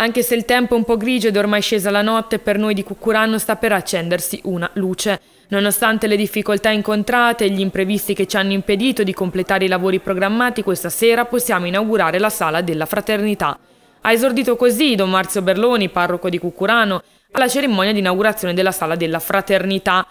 Anche se il tempo è un po' grigio ed ormai scesa la notte, per noi di Cuccuranno sta per accendersi una luce. Nonostante le difficoltà incontrate e gli imprevisti che ci hanno impedito di completare i lavori programmati, questa sera possiamo inaugurare la sala della fraternità. Ha esordito così Don Marzio Berloni, parroco di Cucurano, alla cerimonia di inaugurazione della Sala della Fraternità.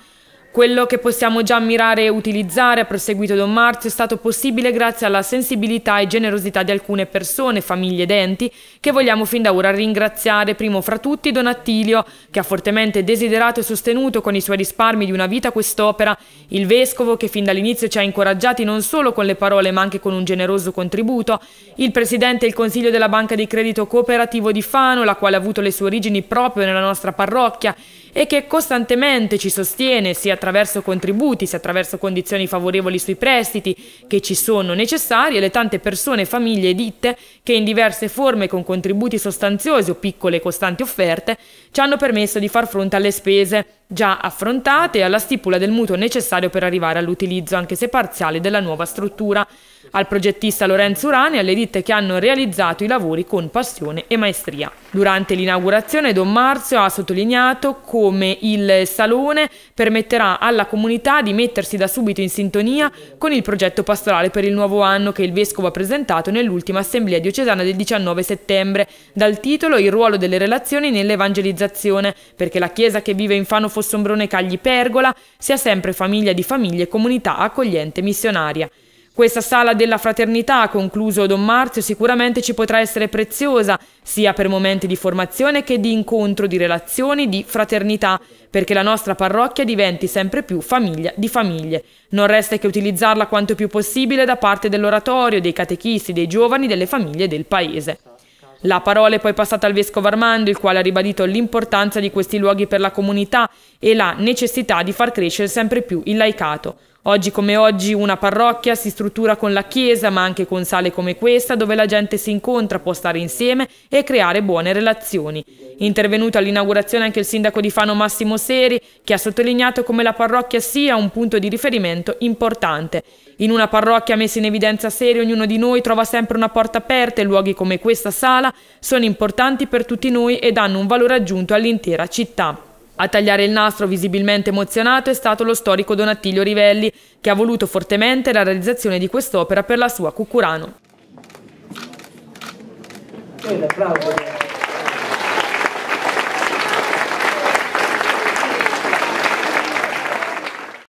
Quello che possiamo già ammirare e utilizzare, ha proseguito Don Marzio, è stato possibile grazie alla sensibilità e generosità di alcune persone, famiglie ed enti, che vogliamo fin da ora ringraziare, primo fra tutti Don Attilio, che ha fortemente desiderato e sostenuto con i suoi risparmi di una vita quest'opera, il Vescovo, che fin dall'inizio ci ha incoraggiati non solo con le parole ma anche con un generoso contributo, il Presidente e il Consiglio della Banca di Credito Cooperativo di Fano, la quale ha avuto le sue origini proprio nella nostra parrocchia e che costantemente ci sostiene sia tra attraverso contributi, se attraverso condizioni favorevoli sui prestiti che ci sono necessarie, le tante persone, famiglie e ditte che in diverse forme con contributi sostanziosi o piccole costanti offerte ci hanno permesso di far fronte alle spese già affrontate e alla stipula del mutuo necessario per arrivare all'utilizzo anche se parziale della nuova struttura, al progettista Lorenzo Urani e alle ditte che hanno realizzato i lavori con passione e maestria. Durante l'inaugurazione Don Marzio ha sottolineato come il salone permetterà alla comunità di mettersi da subito in sintonia con il progetto pastorale per il nuovo anno che il Vescovo ha presentato nell'ultima assemblea diocesana del 19 settembre, dal titolo Il ruolo delle relazioni nell'evangelizzazione, perché la Chiesa che vive in Fano Fossombrone Cagli Pergola sia sempre famiglia di famiglie e comunità accogliente missionaria. Questa sala della fraternità, concluso Don Marzio, sicuramente ci potrà essere preziosa, sia per momenti di formazione che di incontro, di relazioni, di fraternità, perché la nostra parrocchia diventi sempre più famiglia di famiglie. Non resta che utilizzarla quanto più possibile da parte dell'oratorio, dei catechisti, dei giovani, delle famiglie del paese. La parola è poi passata al vescovo Armando, il quale ha ribadito l'importanza di questi luoghi per la comunità e la necessità di far crescere sempre più il laicato. Oggi come oggi una parrocchia si struttura con la chiesa, ma anche con sale come questa, dove la gente si incontra, può stare insieme e creare buone relazioni. Intervenuto all'inaugurazione anche il sindaco di Fano Massimo Seri, che ha sottolineato come la parrocchia sia un punto di riferimento importante. In una parrocchia messa in evidenza seria, ognuno di noi trova sempre una porta aperta e luoghi come questa sala sono importanti per tutti noi e danno un valore aggiunto all'intera città. A tagliare il nastro visibilmente emozionato è stato lo storico Donattilio Rivelli, che ha voluto fortemente la realizzazione di quest'opera per la sua Cucurano. Bene, bravo.